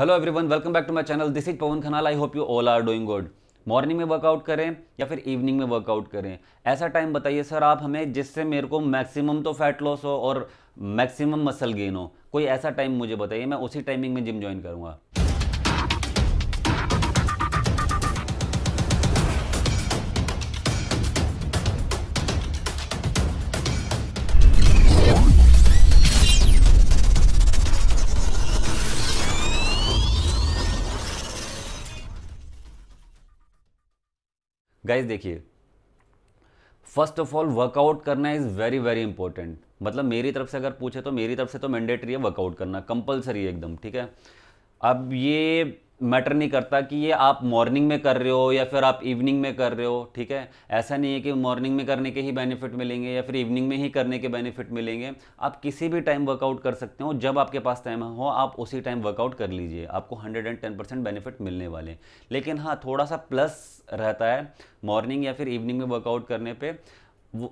hello everyone welcome back to my channel this is Pavan Khanal I hope you all are doing good morning में workout करें या फिर evening में workout करें ऐसा टाइम बताइए सर आप हमें जिससे मेरे को मैक्सिमम तो फैट लॉस हो और मैक्सिमम मसल गेन हो कोई ऐसा टाइम मुझे बताइए मैं उसी टाइमिंग में जिम ज्वाइन करूँगा गाइज देखिए फर्स्ट ऑफ ऑल वर्कआउट करना इज़ वेरी वेरी इंपॉर्टेंट मतलब मेरी तरफ से अगर पूछे तो मेरी तरफ से तो मैंडेटरी है वर्कआउट करना कंपलसरी है एकदम ठीक है अब ये मैटर नहीं करता कि ये आप मॉर्निंग में कर रहे हो या फिर आप इवनिंग में कर रहे हो ठीक है ऐसा नहीं है कि मॉर्निंग में करने के ही बेनिफिट मिलेंगे या फिर इवनिंग में ही करने के बेनिफिट मिलेंगे आप किसी भी टाइम वर्कआउट कर सकते हो जब आपके पास टाइम हो आप उसी टाइम वर्कआउट कर लीजिए आपको hundred and ten percent benefit मिलने वाले लेकिन हाँ थोड़ा सा प्लस रहता है मॉर्निंग या फिर इवनिंग में वर्कआउट करने पर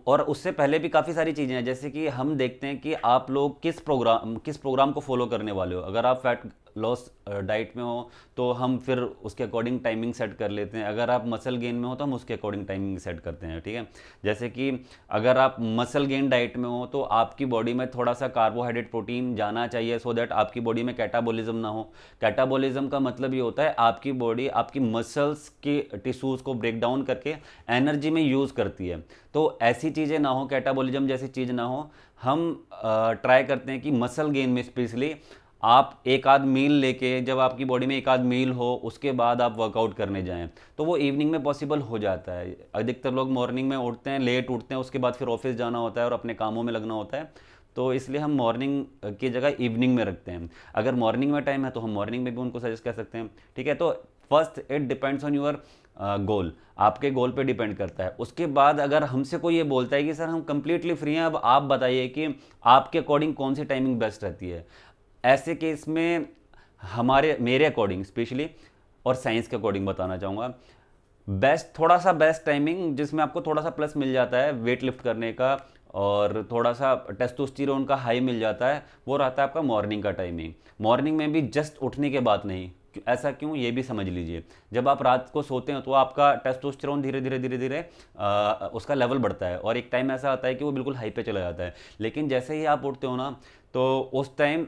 और उससे पहले भी काफ़ी सारी चीज़ें हैं जैसे कि हम देखते हैं कि आप लोग किस प्रोग्राम किस प्रोग्राम को फॉलो करने वाले हो अगर आप फैट लॉस डाइट uh, में हो तो हम फिर उसके अकॉर्डिंग टाइमिंग सेट कर लेते हैं अगर आप मसल गेन में हो तो हम उसके अकॉर्डिंग टाइमिंग सेट करते हैं ठीक है जैसे कि अगर आप मसल गेन डाइट में हो तो आपकी बॉडी में थोड़ा सा कार्बोहाइड्रेट प्रोटीन जाना चाहिए सो so दैट आपकी बॉडी में कैटाबोलिज्म ना हो कैटाबोलिज्म का मतलब ये होता है आपकी बॉडी आपकी मसल्स के टिश्यूज़ को ब्रेक डाउन करके एनर्जी में यूज़ करती है तो ऐसी चीज़ें ना हो कैटाबोलिज्म जैसी चीज़ ना हो हम ट्राई uh, करते हैं कि मसल गेन में स्पेशली आप एक आध मील लेके जब आपकी बॉडी में एक आध मील हो उसके बाद आप वर्कआउट करने जाएं तो वो इवनिंग में पॉसिबल हो जाता है अधिकतर लोग मॉर्निंग में उठते हैं लेट उठते हैं उसके बाद फिर ऑफिस जाना होता है और अपने कामों में लगना होता है तो इसलिए हम मॉर्निंग की जगह इवनिंग में रखते हैं अगर मॉर्निंग में टाइम है तो हम मॉर्निंग में भी उनको सजेस्ट कर सकते हैं ठीक है तो first it depends on your goal आपके गोल पे डिपेंड करता है उसके बाद अगर हमसे कोई ये बोलता है कि सर हम कंप्लीटली फ्री हैं अब आप बताइए कि आपके अकॉर्डिंग कौन सी टाइमिंग बेस्ट रहती है ऐसे केस में हमारे मेरे अकॉर्डिंग स्पेशली और साइंस के अकॉर्डिंग बताना चाहूँगा बेस्ट थोड़ा सा बेस्ट टाइमिंग जिसमें आपको थोड़ा सा प्लस मिल जाता है वेट लिफ्ट करने का और थोड़ा सा टेस्टोस्टेरोन का हाई मिल जाता है वो रहता है आपका मॉर्निंग का टाइमिंग मॉर्निंग में भी जस्ट उठने के बाद नहीं ऐसा क्यों ये भी समझ लीजिए जब आप रात को सोते हैं तो आपका टेस्टोस्टेरोन धीरे धीरे धीरे धीरे उसका लेवल बढ़ता है और एक टाइम ऐसा आता है कि वो बिल्कुल हाई पे चला जाता है लेकिन जैसे ही आप उठते हो ना तो उस टाइम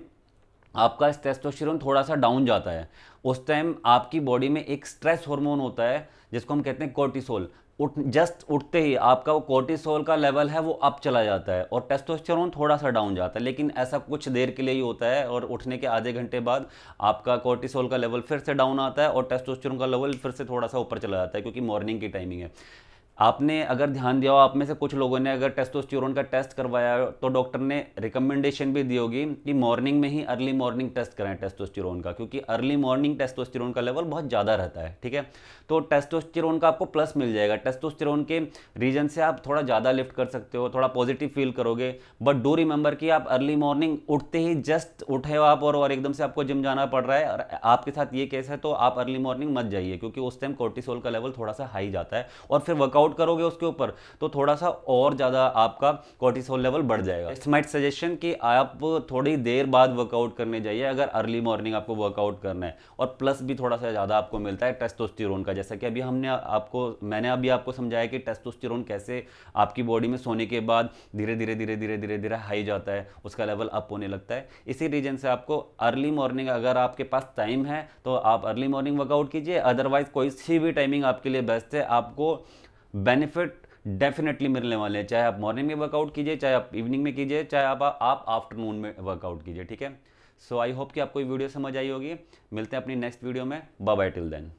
आपका टेस्टोस्टेरोन थोड़ा सा डाउन जाता है उस टाइम आपकी बॉडी में एक स्ट्रेस हार्मोन होता है जिसको हम कहते हैं कोर्टिसोल उठ जस्ट उठते ही आपका वो कोर्टिसोल का लेवल है वो अप चला जाता है और टेस्टोस्टेरोन थोड़ा सा डाउन जाता है लेकिन ऐसा कुछ देर के लिए ही होता है और उठने के आधे घंटे बाद आपका कोर्टिसोल का लेवल फिर से डाउन आता है और टेस्टोस्टेरोन का लेवल फिर से थोड़ा सा ऊपर चला जाता है क्योंकि मॉर्निंग की टाइमिंग है आपने अगर ध्यान दिया हो आप में से कुछ लोगों ने अगर टेस्टोस्टेरोन का टेस्ट करवाया तो डॉक्टर ने रिकमेंडेशन भी दी होगी कि मॉर्निंग में ही अर्ली मॉर्निंग टेस्ट कराएं टेस्टोस्टेरोन का क्योंकि अर्ली मॉर्निंग टेस्टोस्टेरोन का लेवल बहुत ज़्यादा रहता है ठीक है तो टेस्टोस्टेरोन का आपको प्लस मिल जाएगा टेस्टोस्टेरोन के रीजन से आप थोड़ा ज़्यादा लिफ्ट कर सकते हो थोड़ा पॉजिटिव फील करोगे बट डू रिमेंबर कि आप अर्ली मॉर्निंग उठते ही जस्ट उठे हो आप और, और एकदम से आपको जिम जाना पड़ रहा है और आपके साथ ये केस है तो आप अर्ली मॉर्निंग मत जाइए क्योंकि उस टाइम कोर्टिसोल का लेवल थोड़ा सा हाई जाता है और फिर वर्कआउट वर्कआउट करोगे उसके ऊपर तो थोड़ा सा और ज़्यादा आपका कॉर्टिसोल लेवल बढ़ जाएगा इट्स माइट सजेशन कि आप थोड़ी देर बाद वर्कआउट करने जाइए अगर अर्ली मॉर्निंग आपको वर्कआउट करना है और प्लस भी थोड़ा सा ज़्यादा आपको मिलता है टेस्टोस्टिरोन का जैसा कि अभी हमने आपको मैंने अभी आपको समझाया कि टेस्टोस्टिरोन कैसे आपकी बॉडी में सोने के बाद धीरे धीरे धीरे धीरे धीरे धीरे हाई जाता है उसका लेवल अप होने लगता है इसी रीजन से आपको अर्ली मॉर्निंग अगर आपके पास टाइम है तो आप अर्ली मॉर्निंग वर्कआउट कीजिए अदरवाइज कोई सी भी टाइमिंग आपके लिए बेस्ट है आपको बेनिफिट डेफिनेटली मिलने वाले हैं चाहे आप मॉर्निंग में वर्कआउट कीजिए चाहे आप इवनिंग में कीजिए चाहे आप आप आफ्टरनून में वर्कआउट कीजिए ठीक है सो आई होप कि आपको ये वीडियो समझ आई होगी मिलते हैं अपनी नेक्स्ट वीडियो में बाय बाय टिल देन